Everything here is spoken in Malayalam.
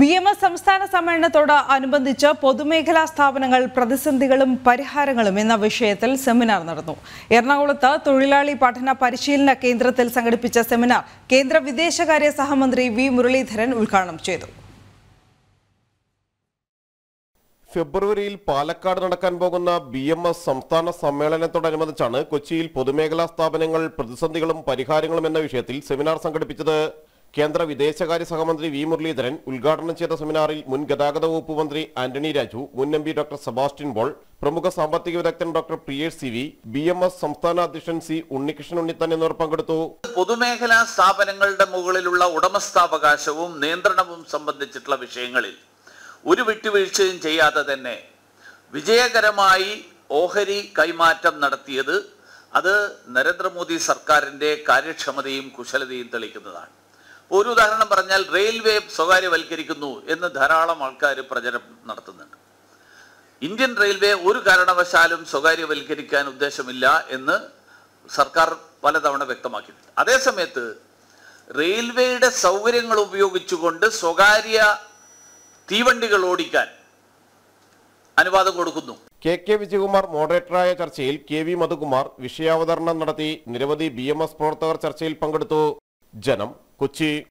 ബി എം എസ് സംസ്ഥാന സമ്മേളനത്തോട് അനുബന്ധിച്ച് പൊതുമേഖലാ സ്ഥാപനങ്ങൾ പ്രതിസന്ധികളും പരിഹാരങ്ങളും എന്ന വിഷയത്തിൽ സെമിനാർ നടന്നു എറണാകുളത്ത് തൊഴിലാളി പഠന പരിശീലന കേന്ദ്രത്തിൽ സംഘടിപ്പിച്ച സെമിനാർ കേന്ദ്ര വിദേശകാര്യ സഹമന്ത്രി വി മുരളീധരൻ ഉദ്ഘാടനം ചെയ്തു ഫെബ്രുവരിയിൽ പാലക്കാട് നടക്കാൻ പോകുന്ന ബി എം എസ് സംസ്ഥാന സമ്മേളനത്തോടനുബന്ധിച്ചാണ് കൊച്ചിയിൽ പൊതുമേഖലാ സ്ഥാപനങ്ങൾ പ്രതിസന്ധികളും പരിഹാരങ്ങളും എന്ന വിഷയത്തിൽ സെമിനാർ സംഘടിപ്പിച്ചത് കേന്ദ്ര വിദേശകാര്യ സഹമന്ത്രി വി മുരളീധരൻ ഉദ്ഘാടനം ചെയ്ത സെമിനാറിൽ മുൻ ഗതാഗത വകുപ്പ് മന്ത്രി ആന്റണി രാജു മുൻ M P doctor Sebastian Paul പ്രമുഖ സാമ്പത്തിക വിദഗ്ധൻ doctor S C V B M S സംസ്ഥാന അധ്യക്ഷൻ സി ഉണ്ണികൃഷ്ണൻ ഉണ്ണിത്തൻ എന്നിവർ പങ്കെടുത്തു പൊതുമേഖലാ സ്ഥാപനങ്ങളുടെ മുകളിലുള്ള ഉടമസ്ഥാവകാശവും നിയന്ത്രണവും സംബന്ധിച്ചിട്ടുള്ള വിഷയങ്ങളിൽ ഒരു വിട്ടുവീഴ്ചയും ചെയ്യാതെ തന്നെ വിജയകരമായി ഓഹരി കൈമാറ്റം നടത്തിയത് അത് നരേന്ദ്രമോദി സർക്കാരിന്റെ കാര്യക്ഷമതയും കുശലതയും തെളിക്കുന്നതാണ് ഒരു ഉദാഹരണം പറഞ്ഞാൽ റെയിൽവേ സ്വകാര്യവൽക്കരിക്കുന്നു എന്ന് ധാരാളം ആൾക്കാർ പ്രചരണം നടത്തുന്നുണ്ട് ഇന്ത്യൻ റെയിൽവേ ഒരു കാരണവശാലും സ്വകാര്യവൽക്കരിക്കാൻ ഉദ്ദേശമില്ല എന്ന് സർക്കാർ പലതവണ വ്യക്തമാക്കിയിട്ടുണ്ട് അതേസമയത്ത് റെയിൽവേയുടെ സൗകര്യങ്ങൾ ഉപയോഗിച്ചുകൊണ്ട് സ്വകാര്യ തീവണ്ടികൾ ഓടിക്കാൻ അനുവാദം കൊടുക്കുന്നു കെ കെ വിജയകുമാർ മോഡറേറ്ററായ ചർച്ചയിൽ കെ വി മധുകുമാർ വിഷയാവതരണം നടത്തി നിരവധി ബി പ്രവർത്തകർ ചർച്ചയിൽ പങ്കെടുത്തു ജനം こっち